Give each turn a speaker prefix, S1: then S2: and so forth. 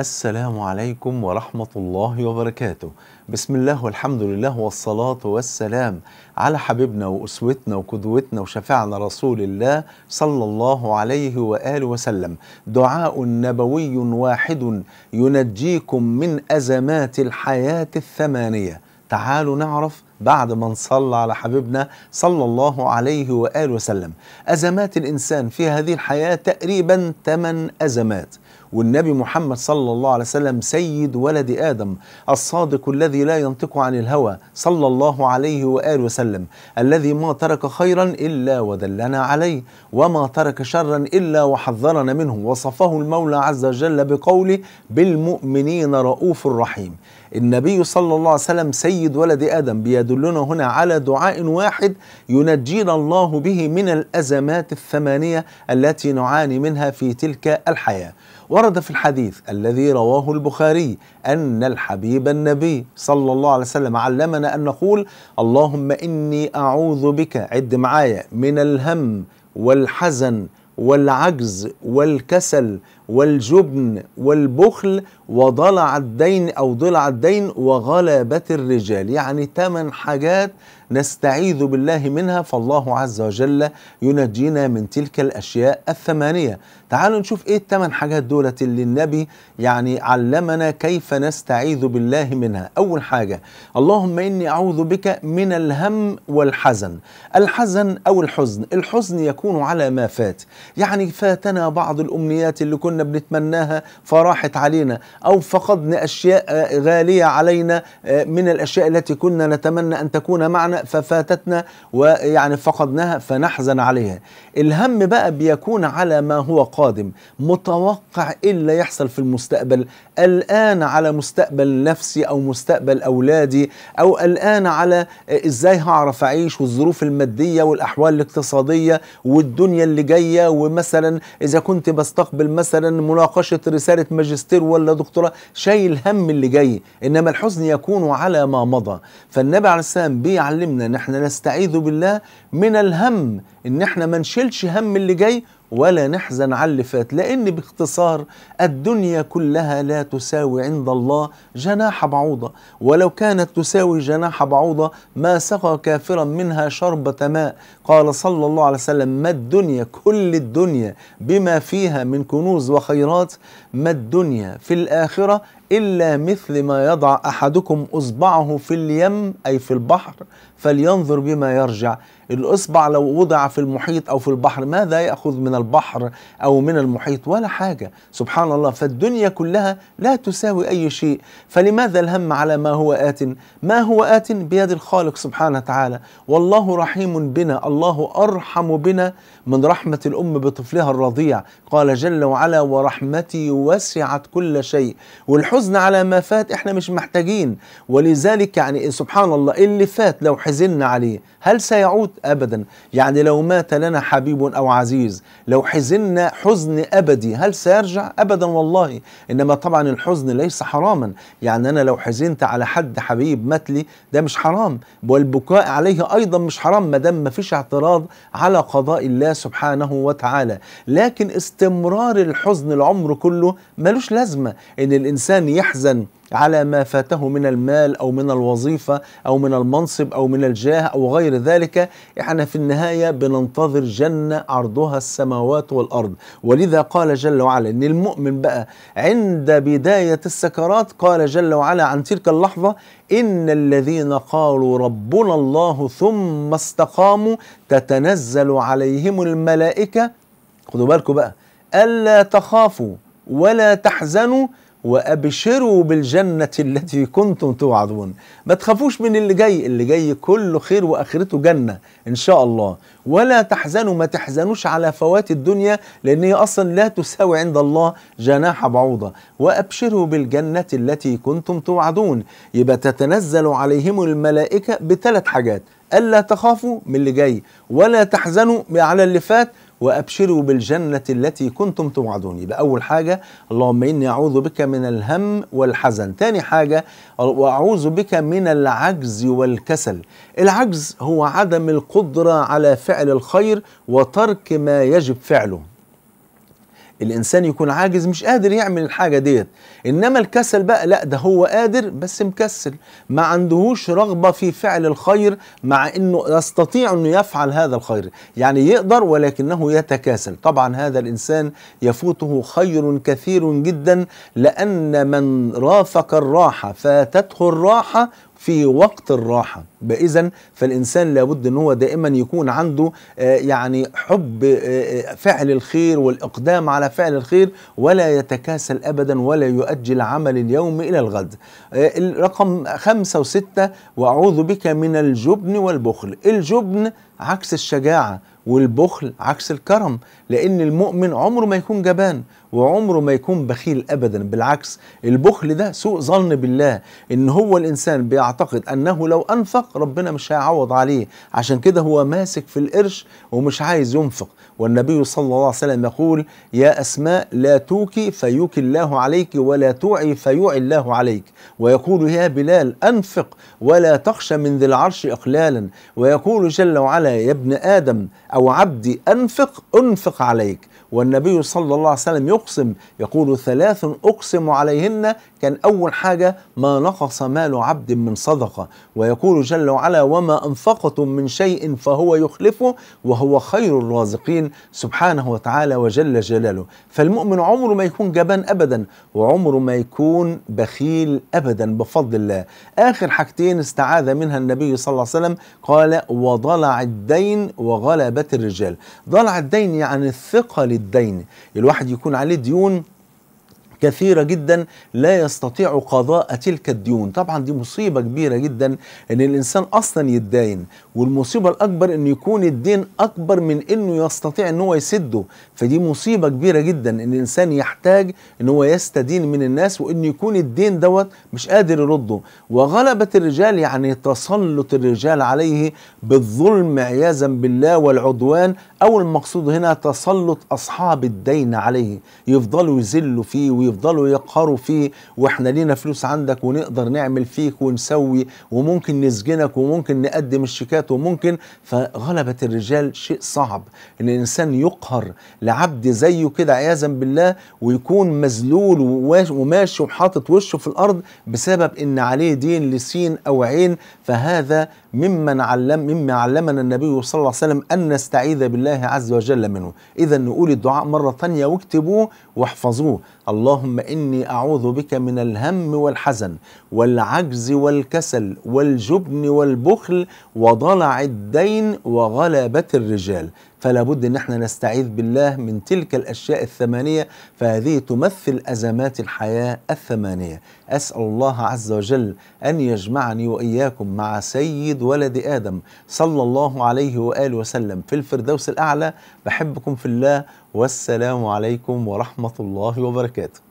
S1: السلام عليكم ورحمة الله وبركاته بسم الله والحمد لله والصلاة والسلام على حبيبنا وأسوتنا وقدوتنا وشفعنا رسول الله صلى الله عليه وآله وسلم دعاء نبوي واحد ينجيكم من أزمات الحياة الثمانية تعالوا نعرف بعد ما نصلى على حبيبنا صلى الله عليه وآله وسلم أزمات الإنسان في هذه الحياة تقريبا ثمان أزمات والنبي محمد صلى الله عليه وسلم سيد ولد آدم الصادق الذي لا ينطق عن الهوى صلى الله عليه وآله وسلم الذي ما ترك خيرا إلا ودلنا عليه وما ترك شرا إلا وحذرنا منه وصفه المولى عز وجل بقوله بالمؤمنين رؤوف رحيم النبي صلى الله عليه وسلم سيد ولد آدم بيدلنا هنا على دعاء واحد ينجينا الله به من الأزمات الثمانية التي نعاني منها في تلك الحياة ورد في الحديث الذي رواه البخاري أن الحبيب النبي صلى الله عليه وسلم علمنا أن نقول اللهم إني أعوذ بك عد معايا من الهم والحزن والعجز والكسل والجبن والبخل وضلع الدين أو ضلع الدين وغلبة الرجال يعني ثمان حاجات نستعيذ بالله منها فالله عز وجل ينجينا من تلك الأشياء الثمانية تعالوا نشوف إيه الثمان حاجات دولة اللي النبي يعني علمنا كيف نستعيذ بالله منها أول حاجة اللهم إني أعوذ بك من الهم والحزن الحزن أو الحزن الحزن يكون على ما فات يعني فاتنا بعض الأمنيات اللي كنا بنتمناها فراحت علينا أو فقدنا أشياء آه، غالية علينا آه، من الأشياء التي كنا نتمنى أن تكون معنا ففاتتنا ويعني فقدناها فنحزن عليها الهم بقى بيكون على ما هو قادم متوقع ايه اللي يحصل في المستقبل الآن على مستقبل نفسي أو مستقبل أولادي أو الآن على إزاي هعرف أعيش والظروف المادية والأحوال الاقتصادية والدنيا اللي جاية ومثلا إذا كنت بستقبل مثلا مناقشة رسالة ماجستير ولا دكتوراه شايل هم اللي جاي إنما الحزن يكون على ما مضى فالنبي عليه السلام بيعلم هممنا ان احنا نستعيذ بالله من الهم ان احنا ما نشيلش هم اللي جاي ولا نحزن على اللي فات لان باختصار الدنيا كلها لا تساوي عند الله جناح بعوضه ولو كانت تساوي جناح بعوضه ما سقى كافرا منها شربه ماء قال صلى الله عليه وسلم ما الدنيا كل الدنيا بما فيها من كنوز وخيرات ما الدنيا في الاخره إلا مثل ما يضع أحدكم إصبعه في اليم أي في البحر فلينظر بما يرجع الإصبع لو وضع في المحيط أو في البحر ماذا يأخذ من البحر أو من المحيط ولا حاجة سبحان الله فالدنيا كلها لا تساوي أي شيء فلماذا الهم على ما هو آت ما هو آت بيد الخالق سبحانه وتعالى والله رحيم بنا الله أرحم بنا من رحمة الأم بطفلها الرضيع قال جل وعلا ورحمتي وسعت كل شيء والحسن الحزن على ما فات احنا مش محتاجين ولذلك يعني سبحان الله اللي فات لو حزنا عليه هل سيعود ابدا يعني لو مات لنا حبيب او عزيز لو حزنا حزن ابدي هل سيرجع ابدا والله انما طبعا الحزن ليس حراما يعني انا لو حزنت على حد حبيب مات لي ده مش حرام والبكاء عليه ايضا مش حرام ما دام ما فيش اعتراض على قضاء الله سبحانه وتعالى لكن استمرار الحزن العمر كله ملوش لازمه ان الانسان يحزن على ما فاته من المال أو من الوظيفة أو من المنصب أو من الجاه أو غير ذلك إحنا في النهاية بننتظر جنة عرضها السماوات والأرض ولذا قال جل وعلا إن المؤمن بقى عند بداية السكرات قال جل وعلا عن تلك اللحظة إن الذين قالوا ربنا الله ثم استقاموا تتنزل عليهم الملائكة خدوا بالكم بقى ألا تخافوا ولا تحزنوا وأبشروا بالجنة التي كنتم توعدون ما تخافوش من اللي جاي اللي جاي كله خير وآخرته جنة إن شاء الله ولا تحزنوا ما تحزنوش على فوات الدنيا لأن هي أصلا لا تساوي عند الله جناح بعوضة وأبشروا بالجنة التي كنتم توعدون يبقى تتنزل عليهم الملائكة بثلاث حاجات ألا تخافوا من اللي جاي ولا تحزنوا على اللي فات وأبشروا بالجنة التي كنتم توعدون يبقى أول حاجة اللهم إني أعوذ بك من الهم والحزن تاني حاجة وأعوذ بك من العجز والكسل العجز هو عدم القدرة على فعل الخير وترك ما يجب فعله الانسان يكون عاجز مش قادر يعمل الحاجه ديت انما الكسل بقى لا ده هو قادر بس مكسل ما عندهوش رغبه في فعل الخير مع انه يستطيع انه يفعل هذا الخير يعني يقدر ولكنه يتكاسل طبعا هذا الانسان يفوته خير كثير جدا لان من رافق الراحه فاتته الراحه في وقت الراحة إذا فالإنسان لابد أن هو دائما يكون عنده آه، يعني حب آه، آه، فعل الخير والإقدام على فعل الخير ولا يتكاسل أبدا ولا يؤجل عمل اليوم إلى الغد رقم خمسة وستة وأعوذ بك من الجبن والبخل الجبن عكس الشجاعة والبخل عكس الكرم لأن المؤمن عمره ما يكون جبان وعمره ما يكون بخيل ابدا بالعكس البخل ده سوء ظن بالله ان هو الانسان بيعتقد انه لو انفق ربنا مش هيعوض عليه عشان كده هو ماسك في القرش ومش عايز ينفق والنبي صلى الله عليه وسلم يقول يا اسماء لا توكي فيوكي الله عليك ولا توعي فيوعي الله عليك ويقول يا بلال انفق ولا تخشى من ذي العرش اقلالا ويقول جل وعلا يا ابن ادم او عبدي انفق انفق عليك والنبي صلى الله عليه وسلم أقسم يقول ثلاث أقسم عليهن كان أول حاجة ما نقص مال عبد من صدقة ويقول جل وعلا وما أنفقتم من شيء فهو يخلفه وهو خير الرازقين سبحانه وتعالى وجل جلاله فالمؤمن عمره ما يكون جبان أبدا وعمره ما يكون بخيل أبدا بفضل الله آخر حاجتين استعاذ منها النبي صلى الله عليه وسلم قال وضلع الدين وغلبت الرجال ضلع الدين يعني الثقة للدين الواحد يكون عليه عليه ديون كثيرة جدا لا يستطيع قضاء تلك الديون طبعا دي مصيبة كبيرة جدا ان الانسان اصلا يتداين والمصيبة الاكبر ان يكون الدين اكبر من انه يستطيع ان هو يسده فدي مصيبة كبيرة جدا ان الانسان يحتاج ان هو يستدين من الناس وان يكون الدين دوت مش قادر يرده وغلبة الرجال يعني تسلط الرجال عليه بالظلم عياذا بالله والعدوان او المقصود هنا تسلط اصحاب الدين عليه يفضلوا يذلوا فيه ويفضلوا يقهروا فيه واحنا لينا فلوس عندك ونقدر نعمل فيك ونسوي وممكن نسجنك وممكن نقدم الشيكات وممكن فغلبة الرجال شيء صعب ان الانسان يقهر لعبد زيه كده عياذا بالله ويكون مذلول وماشي وحاطط وشه في الارض بسبب ان عليه دين لسين او عين فهذا ممن علم مما علمنا النبي صلى الله عليه وسلم ان نستعيذ بالله عز وجل منه اذا نقول الدعاء مره ثانيه واكتبوه واحفظوه الله اللهم إني أعوذ بك من الهم والحزن والعجز والكسل والجبن والبخل وضلع الدين وغلبة الرجال فلا بد ان احنا نستعيذ بالله من تلك الاشياء الثمانيه فهذه تمثل ازمات الحياه الثمانيه اسال الله عز وجل ان يجمعني واياكم مع سيد ولد ادم صلى الله عليه واله وسلم في الفردوس الاعلى بحبكم في الله والسلام عليكم ورحمه الله وبركاته